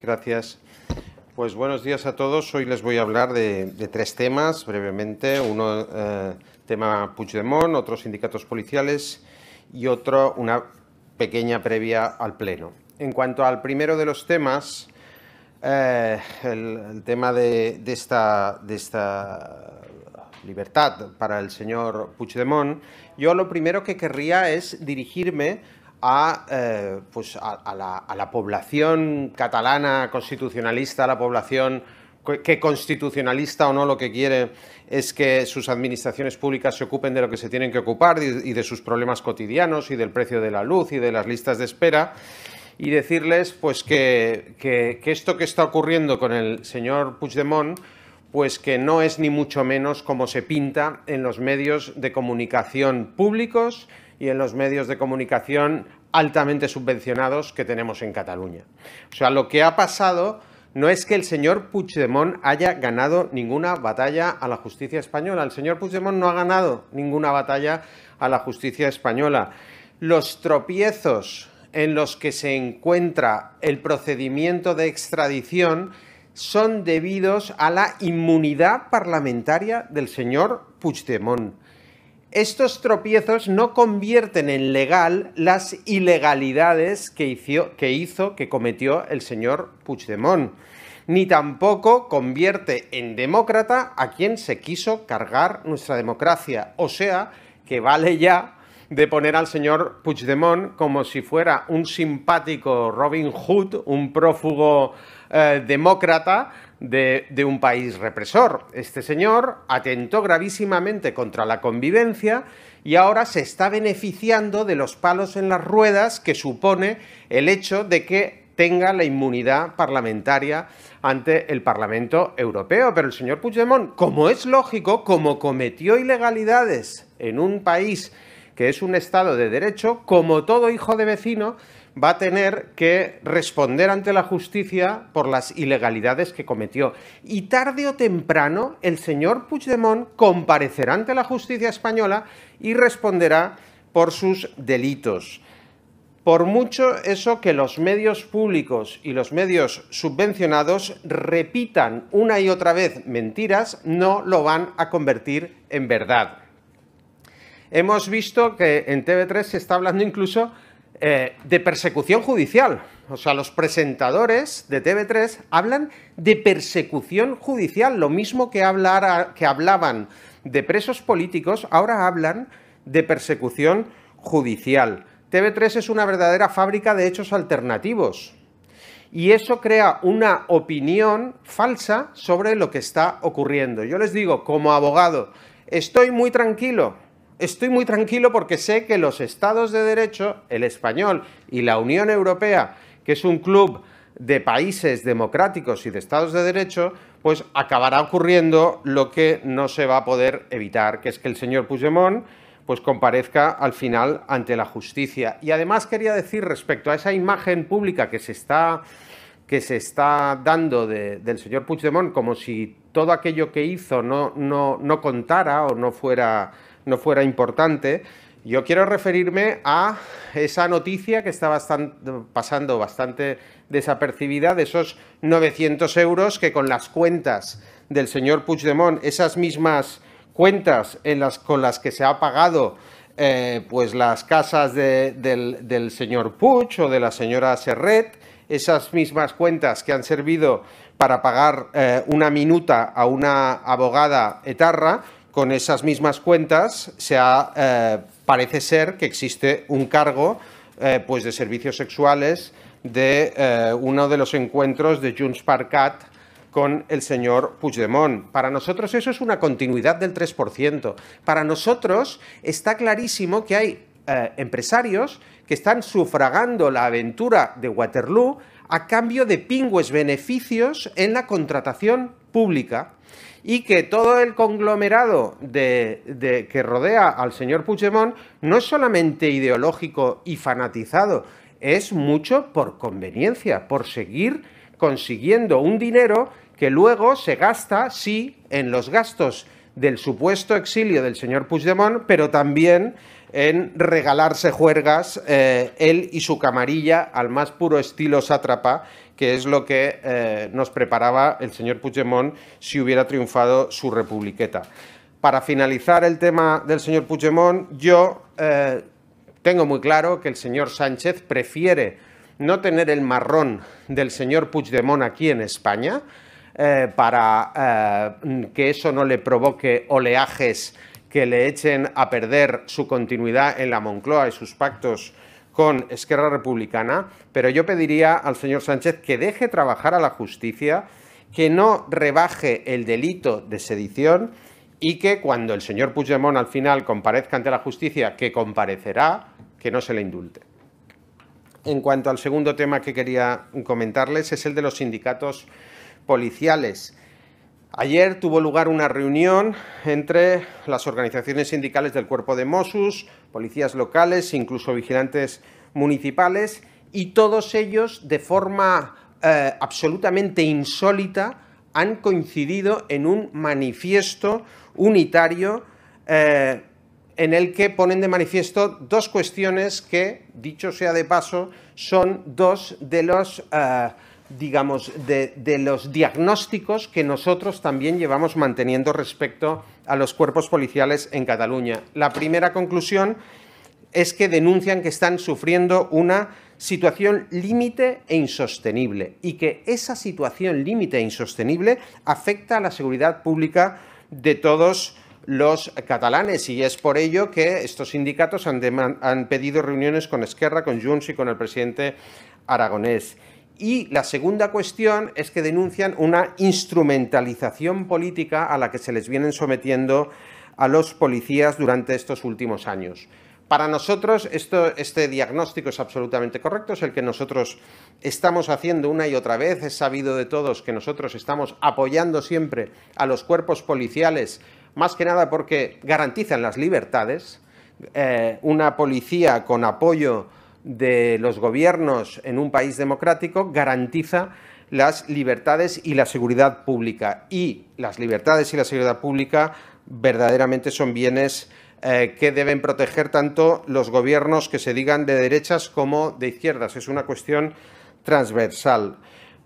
Gracias. Pues buenos días a todos. Hoy les voy a hablar de, tres temas brevemente. Uno, eh, tema Puigdemont, otros sindicatos policiales y otro, una pequeña previa al Pleno. En cuanto al primero de los temas, eh, el, tema de, esta, de esta libertad para el señor Puigdemont, yo lo primero que querría es dirigirme a, eh, pues a, la, población catalana constitucionalista, a la población que constitucionalista o no lo que quiere es que sus administraciones públicas se ocupen de lo que se tienen que ocupar y de sus problemas cotidianos y del precio de la luz y de las listas de espera y decirles pues que, esto que está ocurriendo con el señor Puigdemont pues que no es ni mucho menos como se pinta en los medios de comunicación públicos y en los medios de comunicación altamente subvencionados que tenemos en Cataluña. O sea, lo que ha pasado no es que el señor Puigdemont haya ganado ninguna batalla a la justicia española. El señor Puigdemont no ha ganado ninguna batalla a la justicia española. Los tropiezos en los que se encuentra el procedimiento de extradición son debidos a la inmunidad parlamentaria del señor Puigdemont estos tropiezos no convierten en legal las ilegalidades que hizo, que, hizo, que cometió el señor Puigdemont, ni tampoco convierte en demócrata a quien se quiso cargar nuestra democracia. O sea, que vale ya de poner al señor Puigdemont como si fuera un simpático Robin Hood, un prófugo eh, demócrata, de, un país represor. Este señor atentó gravísimamente contra la convivencia y ahora se está beneficiando de los palos en las ruedas que supone el hecho de que tenga la inmunidad parlamentaria ante el Parlamento Europeo. Pero el señor Puigdemont, como es lógico, como cometió ilegalidades en un país que es un Estado de Derecho, como todo hijo de vecino, va a tener que responder ante la justicia por las ilegalidades que cometió. Y tarde o temprano el señor Puigdemont comparecerá ante la justicia española y responderá por sus delitos. Por mucho eso que los medios públicos y los medios subvencionados repitan una y otra vez mentiras, no lo van a convertir en verdad. Hemos visto que en TV3 se está hablando incluso eh, de persecución judicial. O sea, los presentadores de TV3 hablan de persecución judicial, lo mismo que, que hablaban de presos políticos, ahora hablan de persecución judicial. TV3 es una verdadera fábrica de hechos alternativos. Y eso crea una opinión falsa sobre lo que está ocurriendo. Yo les digo, como abogado, estoy muy tranquilo estoy muy tranquilo porque sé que los estados de derecho, el español y la Unión Europea, que es un club de países democráticos y de estados de derecho, pues acabará ocurriendo lo que no se va a poder evitar, que es que el señor Puigdemont pues comparezca al final ante la justicia. Y además quería decir respecto a esa imagen pública que se está, que se está dando del señor Puigdemont como si todo aquello que hizo no, no, no contara o no fuera no fuera importante, yo quiero referirme a esa noticia que está bastante, pasando bastante desapercibida de esos 900 euros que con las cuentas del señor Puigdemont, esas mismas cuentas en las, con las que se ha pagado eh, pues las casas del, señor Puig o de la señora Serret, esas mismas cuentas que han servido para pagar eh, una minuta a una abogada etarra, con esas mismas cuentas eh, parece ser que existe un cargo eh, pues de servicios sexuales de eh, uno de los encuentros de Junts per con el señor Puigdemont. Para nosotros eso es una continuidad del 3%. Para nosotros está clarísimo que hay empresarios que están sufragando la aventura de Waterloo a cambio de pingües beneficios en la contratación pública y que todo el conglomerado de, que rodea al señor Puigdemont no es solamente ideológico y fanatizado, es mucho por conveniencia, por seguir consiguiendo un dinero que luego se gasta, sí, en los gastos del supuesto exilio del señor Puigdemont, pero también en regalarse juergas eh, él y su camarilla al más puro estilo sátrapa que es lo que eh, nos preparaba el señor Puigdemont si hubiera triunfado su republiqueta. Para finalizar el tema del señor Puigdemont, yo eh, tengo muy claro que el señor Sánchez prefiere no tener el marrón del señor Puigdemont aquí en España, eh, para que eso no le provoque oleajes que le echen a perder su continuidad en la Moncloa y sus pactos con Esquerra Republicana, pero yo pediría al señor Sánchez que deje trabajar a la justicia, que no rebaje el delito de sedición y que cuando el señor Puigdemont al final comparezca ante la justicia, que comparecerá, que no se le indulte. En cuanto al segundo tema que quería comentarles, es el de los sindicatos policiales. Ayer tuvo lugar una reunión entre las organizaciones sindicales del cuerpo de Mossus, policías locales, incluso vigilantes municipales, y todos ellos, de forma eh, absolutamente insólita, han coincidido en un manifiesto unitario eh, en el que ponen de manifiesto dos cuestiones que, dicho sea de paso, son dos de los... Eh, digamos, de, los diagnósticos que nosotros también llevamos manteniendo respecto a los cuerpos policiales en Cataluña. La primera conclusión es que denuncian que están sufriendo una situación límite e insostenible y que esa situación límite e insostenible afecta a la seguridad pública de todos los catalanes y es por ello que estos sindicatos han, han pedido reuniones con Esquerra, con Junts y con el presidente aragonés y la segunda cuestión es que denuncian una instrumentalización política a la que se les vienen sometiendo a los policías durante estos últimos años. Para nosotros este diagnóstico es absolutamente correcto, es el que nosotros estamos haciendo una y otra vez, es sabido de todos que nosotros estamos apoyando siempre a los cuerpos policiales, más que nada porque garantizan las libertades. Eh, una policía con apoyo de los gobiernos en un país democrático garantiza las libertades y la seguridad pública. Y las libertades y la seguridad pública verdaderamente son bienes eh, que deben proteger tanto los gobiernos que se digan de derechas como de izquierdas. Es una cuestión transversal.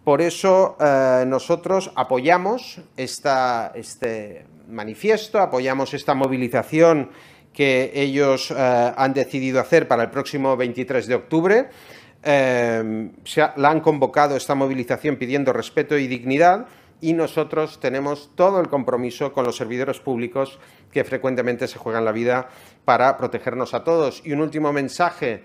Por eso eh, nosotros apoyamos este manifiesto, apoyamos esta movilización que ellos eh, han decidido hacer para el próximo 23 de octubre. Em, la han convocado esta movilización pidiendo respeto y dignidad y nosotros tenemos todo el compromiso con los servidores públicos que frecuentemente se juegan la vida para protegernos a todos. Y un último mensaje,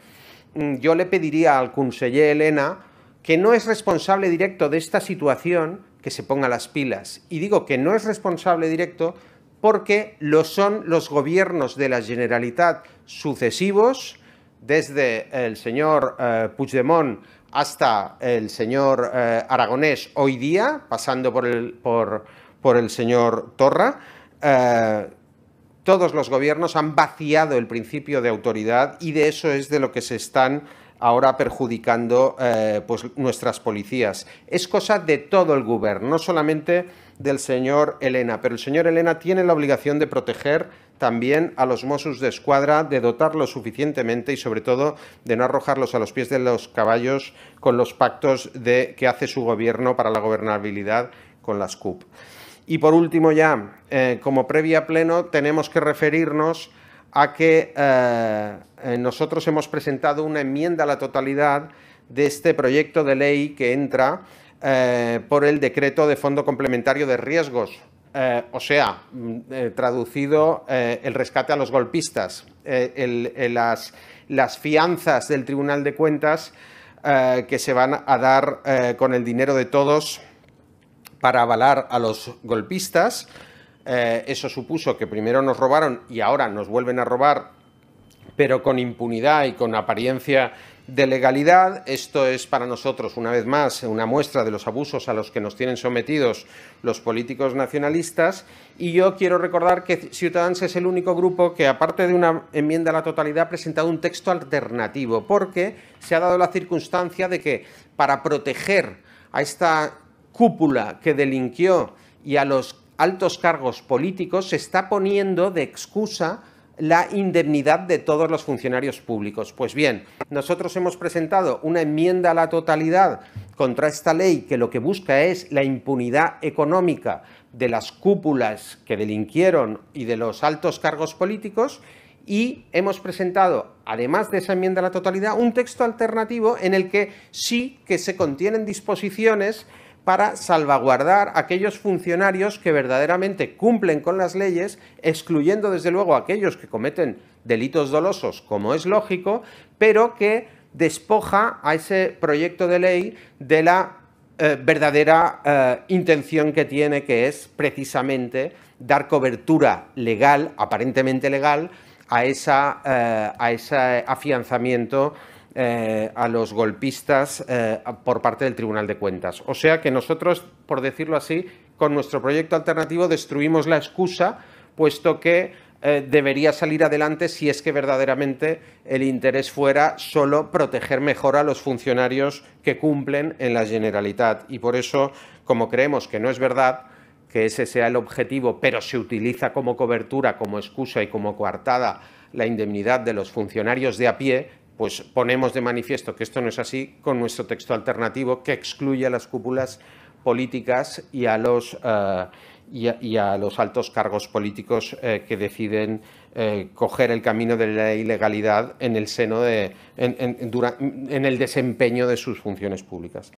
mm, yo le pediría al conseller Elena, que no es responsable directo de esta situación, que se ponga las pilas. Y digo que no es responsable directo porque lo son los gobiernos de la Generalitat sucesivos, desde el señor eh, Puigdemont hasta el señor eh, Aragonés hoy día, pasando por el, señor Torra, eh, todos los gobiernos han vaciado el principio de autoridad y de eso es de lo que se están ahora perjudicando pues, nuestras policías. Es cosa de todo el gobierno, no solamente del señor Elena, pero el señor Elena tiene la obligación de proteger también a los mosus de escuadra, de dotarlos suficientemente y sobre todo de no arrojarlos a los pies de los caballos con los pactos de, que hace su gobierno para la gobernabilidad con las CUP. Y por último ya, eh, como previa pleno, tenemos que referirnos a que eh, eh, nosotros hemos presentado una enmienda a la totalidad de este proyecto de ley que entra eh, por el decreto de Fondo Complementario de Riesgos, eh, o sea, mm, eh, traducido el rescate a los golpistas, las, fianzas del Tribunal de Cuentas que se van a dar con el dinero de todos para avalar a los golpistas. eso supuso que primero nos robaron y ahora nos vuelven a robar, pero con impunidad y con apariencia de legalidad. Esto es para nosotros, una vez más, una muestra de los abusos a los que nos tienen sometidos los políticos nacionalistas. Y yo quiero recordar que Ciudadanos es el único grupo que, aparte de una enmienda a la totalidad, ha presentado un texto alternativo, porque se ha dado la circunstancia de que para proteger a esta cúpula que delinquió y a los altos cargos políticos se está poniendo de excusa la indemnidad de todos los funcionarios públicos. Pues bien, nosotros hemos presentado una enmienda a la totalidad contra esta ley que lo que busca es la impunidad económica de las cúpulas que delinquieron y de los altos cargos políticos y hemos presentado, además de esa enmienda a la totalidad, un texto alternativo en el que sí que se contienen disposiciones para salvaguardar a aquellos funcionarios que verdaderamente cumplen con las leyes, excluyendo desde luego a aquellos que cometen delitos dolosos, como es lógico, pero que despoja a ese proyecto de ley de la eh, verdadera eh, intención que tiene, que es precisamente dar cobertura legal, aparentemente legal, a, esa, eh, a ese afianzamiento eh, a los golpistas eh, por parte del Tribunal de Cuentas. O sea que nosotros, por decirlo así, con nuestro proyecto alternativo destruimos la excusa, puesto que eh, debería salir adelante si es que verdaderamente el interés fuera solo proteger mejor a los funcionarios que cumplen en la Generalitat. Y por eso, como creemos que no es verdad, que ese sea el objetivo, pero se utiliza como cobertura, como excusa y como coartada la indemnidad de los funcionarios de a pie, pues ponemos de manifiesto que esto no es así con nuestro texto alternativo que excluye a las cúpulas políticas y a los, eh, y los altos cargos políticos eh, que deciden eh, coger el camino de la ilegalidad en el, seno de, en el desempeño de sus funciones públicas.